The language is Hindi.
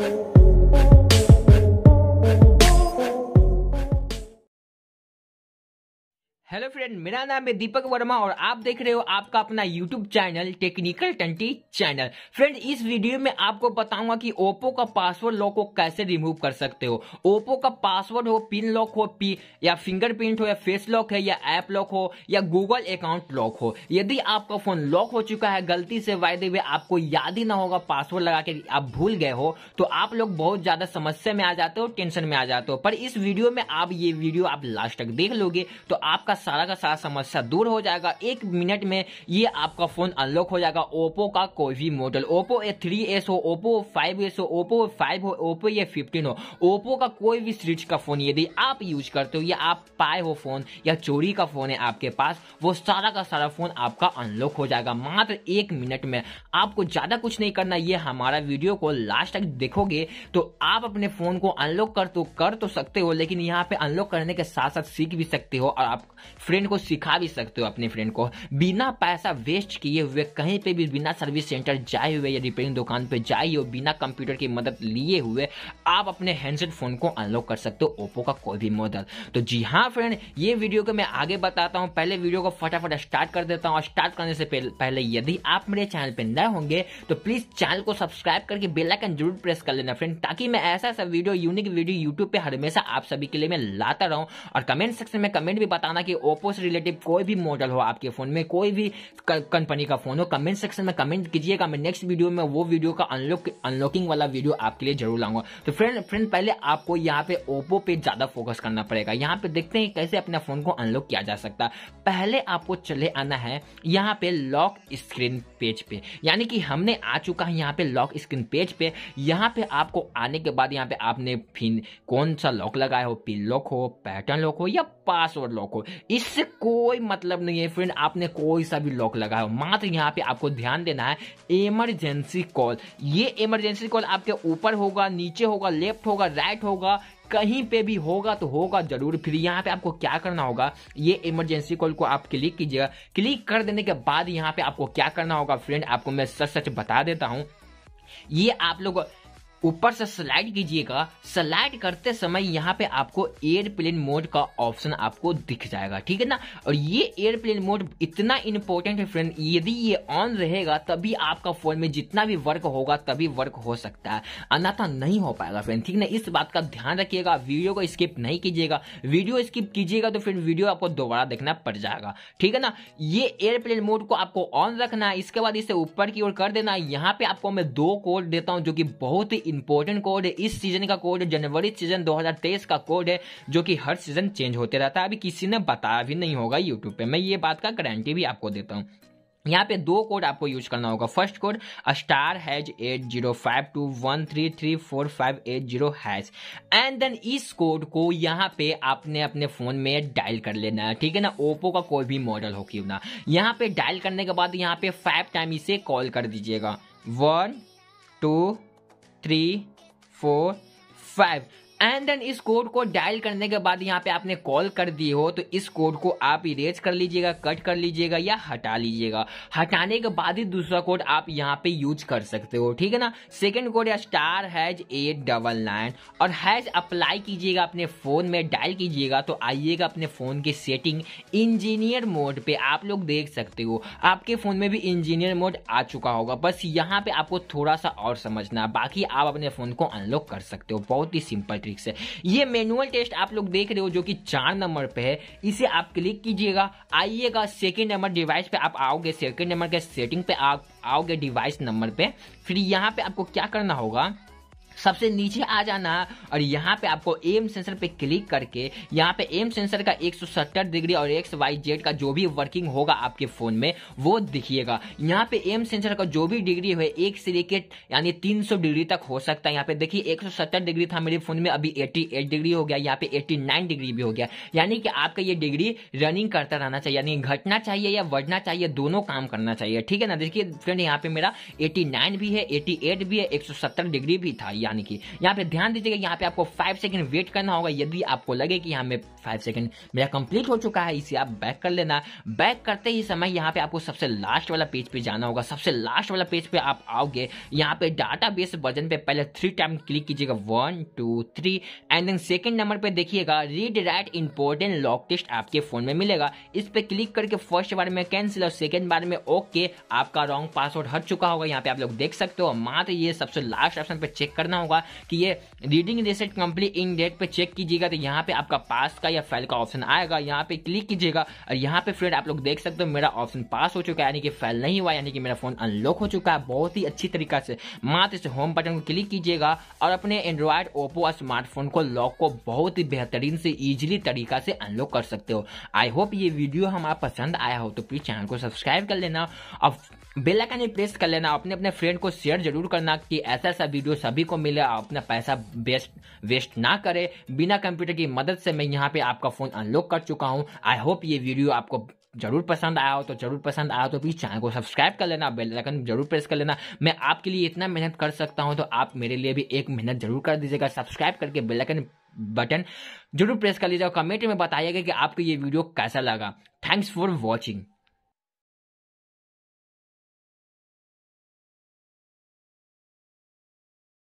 Thank you. हेलो फ्रेंड मेरा नाम है दीपक वर्मा और आप देख रहे हो आपका अपना यूट्यूब चैनल टेक्निकल टंटी चैनल फ्रेंड इस वीडियो में आपको बताऊंगा कि ओप्पो का पासवर्ड लॉक को कैसे रिमूव कर सकते हो ओप्पो का पासवर्ड हो पिन लॉक हो पी या फिंगरप्रिंट हो या फेस लॉक है या ऐप लॉक हो या गूगल अकाउंट लॉक हो यदि आपका फोन लॉक हो चुका है गलती से वायदे हुए आपको याद ही ना होगा पासवर्ड लगा के आप भूल गए हो तो आप लोग बहुत ज्यादा समस्या में आ जाते हो टेंशन में आ जाते हो पर इस वीडियो में आप ये वीडियो आप लास्ट तक देख लोगे तो आपका सारा का सारा समस्या दूर हो जाएगा एक मिनट में ये आपका फ़ोन अनलॉक हो जाएगा ओप्पो का कोई भी model Oppo A three S हो ओप्पो फाइव एस हो ओप्पो फाइव हो ओप्पो ये फिफ्टीन हो ओप्पो का कोई भी स्विच का फ़ोन यदि आप यूज करते हो या आप पाए हो फ़ोन या चोरी का फ़ोन है आपके पास वो सारा का सारा फ़ोन आपका अनलॉक हो जाएगा मात्र एक मिनट में आपको ज़्यादा कुछ नहीं करना ये हमारा वीडियो को लास्ट तक देखोगे तो आप अपने फ़ोन को अनलॉक कर तो कर तो सकते हो लेकिन यहाँ पे अनलॉक करने के साथ साथ सीख भी सकते हो और आप फ्रेंड को सिखा भी सकते हो अपने फ्रेंड को बिना पैसा वेस्ट किए हुए कहीं पे भी बिना सर्विस सेंटर जाए हुए या रिपेयरिंग दुकान पे जाए हो बिना कंप्यूटर की मदद लिए हुए आप अपने हैंडसेट फ़ोन को अनलॉक कर सकते हो ओप्पो का कोई भी मॉडल तो जी हाँ फ्रेंड ये वीडियो को मैं आगे बताता हूँ पहले वीडियो को फटाफट स्टार्ट कर देता हूँ और स्टार्ट करने से पहले यदि आप मेरे चैनल पर नए होंगे तो प्लीज़ चैनल को सब्सक्राइब करके बेलाइकन जरूर प्रेस कर लेना फ्रेंड ताकि मैं ऐसा ऐसा वीडियो यूनिक वीडियो यूट्यूब पर हमेशा आप सभी के लिए मैं लाता रहूँ और कमेंट सेक्शन में कमेंट भी बताना कि ओप्पो से रिलेटिव कोई भी मॉडल हो आपके फ़ोन में कोई भी कंपनी का फ़ोन हो कमेंट सेक्शन में कमेंट कीजिएगा मैं नेक्स्ट वीडियो में वो वीडियो का अनलॉक अनलॉकिंग वाला वीडियो आपके लिए जरूर लाऊंगा तो फ्रेंड फ्रेंड पहले आपको यहाँ पे ओप्पो पे ज़्यादा फोकस करना पड़ेगा यहाँ पे देखते हैं कैसे अपने फ़ोन को अनलॉक किया जा सकता है पहले आपको चले आना है यहाँ पे लॉक स्क्रीन पेज पे यानी कि हमने आ चुका है यहाँ पे लॉक स्क्रीन पेज पे यहाँ पे आपको आने के बाद यहाँ पे आपने फिन कौन सा लॉक लगाया हो पिन लॉक हो पैटर्न लॉक हो या पासवर्ड लॉक हो इससे कोई मतलब नहीं है फ्रेंड आपने कोई सा भी लॉक लगाया हो मात्र यहाँ पे आपको ध्यान देना है इमरजेंसी कॉल ये इमरजेंसी कॉल आपके ऊपर होगा नीचे होगा लेफ्ट होगा राइट होगा कहीं पे भी होगा तो होगा जरूर फिर यहाँ पे आपको क्या करना होगा ये इमरजेंसी कॉल को आप क्लिक कीजिएगा क्लिक कर देने के बाद यहाँ पे आपको क्या करना होगा फ्रेंड आपको मैं सच सच बता देता हूँ ये आप लोग ऊपर से स्लाइड कीजिएगा स्लाइड करते समय यहाँ पे आपको एयरप्लेन मोड का ऑप्शन आपको दिख जाएगा ठीक है ना और ये एयरप्लेन मोड इतना इंपॉर्टेंट है फ्रेंड यदि ये ऑन रहेगा तभी आपका फोन में जितना भी वर्क होगा तभी वर्क हो सकता है अन्यथा नहीं हो पाएगा फ्रेंड ठीक ना इस बात का ध्यान रखिएगा वीडियो को स्किप नहीं कीजिएगा वीडियो स्किप कीजिएगा तो फिर वीडियो आपको दोबारा देखना पड़ जाएगा ठीक है ना ये एयरप्लेन मोड को आपको ऑन रखना है इसके बाद इसे ऊपर की ओर कर देना है यहाँ पे आपको मैं दो कोड देता हूँ जो की बहुत ही इंपॉर्टेंट कोड है इस सीजन का कोड जनवरी सीजन 2023 का कोड है जो कि हर सीजन चेंज होते रहता है अभी किसी ने बताया भी नहीं होगा यूट्यूब पे मैं ये बात का गारंटी भी आपको देता हूँ यहाँ पे दो कोड आपको यूज करना होगा first code star hash eight zero five two one three three four five eight zero hash and then इस कोड को यहाँ पे आपने अपने फोन में डायल कर लेना है ठीक है ना ओप्पो का कोई भी मॉडल हो क्यों ना यहाँ पे डायल करने के बाद यहाँ पे फाइव टाइम इसे कॉल कर दीजिएगा one two three, four, five. And then इस कोड को डायल करने के बाद यहाँ पे आपने कॉल कर दी हो तो इस कोड को आप इरेज कर लीजिएगा कट कर लीजिएगा या हटा लीजिएगा हटाने के बाद ही दूसरा कोड आप यहाँ पे यूज कर सकते हो ठीक है ना सेकेंड कोड या star hash eight double nine और हैज अप्लाई कीजिएगा अपने फोन में डायल कीजिएगा तो आइएगा अपने फोन की सेटिंग इंजीनियर मोड पे आप लोग देख सकते हो आपके फोन में भी इंजीनियर मोड आ चुका होगा बस यहाँ पे आपको थोड़ा सा और समझना बाकी आप अपने फोन को अनलॉक कर सकते हो बहुत ही सिंपल ग्राफिक्स है ये मैनुअल टेस्ट आप लोग देख रहे हो जो कि चार नंबर पे है इसे आप क्लिक कीजिएगा आइएगा सेकेंड नंबर डिवाइस पे आप आओगे सेकेंड नंबर के सेटिंग पे आप आओगे डिवाइस नंबर पे फिर यहाँ पे आपको क्या करना होगा सबसे नीचे आ जाना और यहाँ पे आपको एम सेंसर पे क्लिक करके यहाँ पे एम सेंसर का 170 डिग्री और एक्स वाई जेड का जो भी वर्किंग होगा आपके फोन में वो दिखिएगा यहाँ पे एम सेंसर का जो भी डिग्री है एक से लेकर यानी 300 डिग्री तक हो सकता है यहाँ पे देखिए 170 डिग्री था मेरे फोन में अभी 88 डिग्री हो गया यहाँ पे 89 डिग्री भी हो गया यानी कि आपका ये डिग्री रनिंग करता रहना चाहिए यानी घटना चाहिए या बढ़ना चाहिए दोनों काम करना चाहिए ठीक है ना देखिए फ्रेंड यहाँ पे मेरा एटी भी है एटी भी है एक डिग्री भी था यानी कि यहाँ पे ध्यान दीजिएगा यहाँ पे आपको फाइव सेकंड वेट करना होगा यदि आपको लगे कि यहाँ में फाइव सेकंड मेरा कंप्लीट हो चुका है इसे आप बैक कर लेना बैक करते ही समय यहाँ पे आपको सबसे लास्ट वाला पेज पे जाना होगा सबसे लास्ट वाला पेज पे आप आओगे यहाँ पे डाटा बेस वर्जन पे पहले थ्री टाइम क्लिक कीजिएगा one two three and then second number पे देखिएगा read write important lock test आपके फोन में मिलेगा इस पे क्लिक करके फर्स्ट बार में कैंसिल और सेकेंड बार में ओके आपका रॉन्ग पासवर्ड हट चुका होगा यहाँ पे आप लोग देख सकते हो मात्र ये सबसे लास्ट ऑप्शन पे चेक करना करना होगा कि ये reading reset complete in date पे चेक कीजिएगा तो यहाँ पे आपका पास का या फेल का ऑप्शन आएगा यहाँ पे क्लिक कीजिएगा और यहाँ पे फ्रेंड आप लोग देख सकते हो मेरा ऑप्शन पास हो चुका है यानी कि फेल नहीं हुआ यानी कि मेरा फोन अनलॉक हो चुका है बहुत ही अच्छी तरीका से मात्र से होम बटन को क्लिक कीजिएगा और अपने एंड्रॉयड ओप्पो और स्मार्टफोन को लॉक को बहुत ही बेहतरीन से ईजिली तरीका से अनलॉक कर सकते हो आई होप ये वीडियो हमारा पसंद आया हो तो प्लीज चैनल को सब्सक्राइब कर लेना और बेल आइकन भी प्रेस कर लेना अपने अपने फ्रेंड को शेयर जरूर करना कि ऐसा ऐसा वीडियो सभी को मिले और अपना पैसा वेस्ट वेस्ट ना करे बिना कंप्यूटर की मदद से मैं यहाँ पे आपका फ़ोन अनलॉक कर चुका हूँ आई होप ये वीडियो आपको जरूर पसंद आया हो तो जरूर पसंद आया हो तो प्लीज़ चैनल को सब्सक्राइब कर लेना बेल आइकन जरूर प्रेस कर लेना मैं आपके लिए इतना मेहनत कर सकता हूँ तो आप मेरे लिए भी एक मेहनत जरूर कर दीजिएगा सब्सक्राइब करके बेल आइकन बटन जरूर प्रेस कर लीजिएगा कमेंट में बताइएगा कि आपको ये वीडियो कैसा लगा थैंक्स फॉर वॉचिंग